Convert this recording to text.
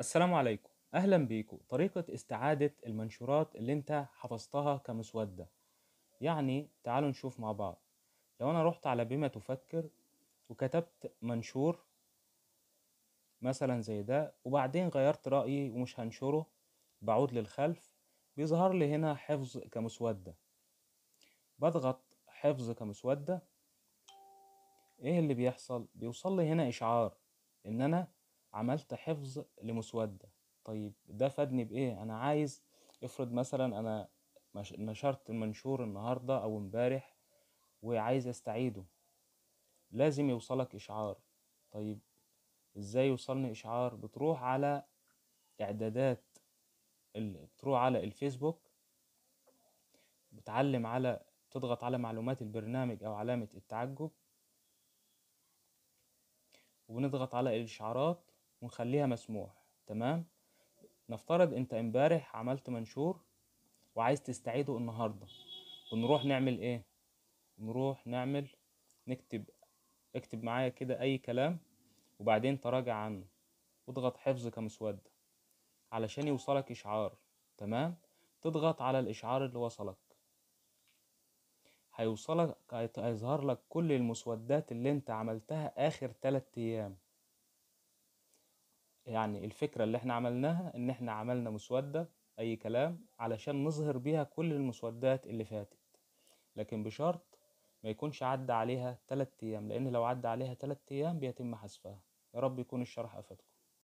السلام عليكم أهلا بيكم طريقة استعادة المنشورات اللي انت حفظتها كمسودة يعني تعالوا نشوف مع بعض لو أنا رحت على بما تفكر وكتبت منشور مثلا زي ده وبعدين غيرت رأيي ومش هنشره بعود للخلف بيظهر لي هنا حفظ كمسودة بضغط حفظ كمسودة ايه اللي بيحصل بيوصل لي هنا اشعار ان انا عملت حفظ لمسودة طيب ده فادني بإيه أنا عايز افرض مثلا أنا نشرت منشور النهاردة أو امبارح وعايز أستعيده لازم يوصلك إشعار طيب إزاي يوصلني إشعار بتروح على إعدادات ال- بتروح على الفيسبوك بتعلم على تضغط على معلومات البرنامج أو علامة التعجب ونضغط على الإشعارات ونخليها مسموح تمام نفترض انت امبارح عملت منشور وعايز تستعيده النهارده ونروح نعمل ايه نروح نعمل نكتب اكتب معايا كده اي كلام وبعدين تراجع عنه واضغط حفظ كمسودة علشان يوصلك اشعار تمام تضغط على الاشعار اللي وصلك هيوصلك هيظهر لك كل المسودات اللي انت عملتها اخر 3 ايام يعني الفكرة اللي احنا عملناها ان احنا عملنا مسودة اي كلام علشان نظهر بيها كل المسودات اللي فاتت لكن بشرط ما يكونش عدى عليها تلات ايام لان لو عدى عليها تلات ايام بيتم حذفها يا رب يكون الشرح افادكم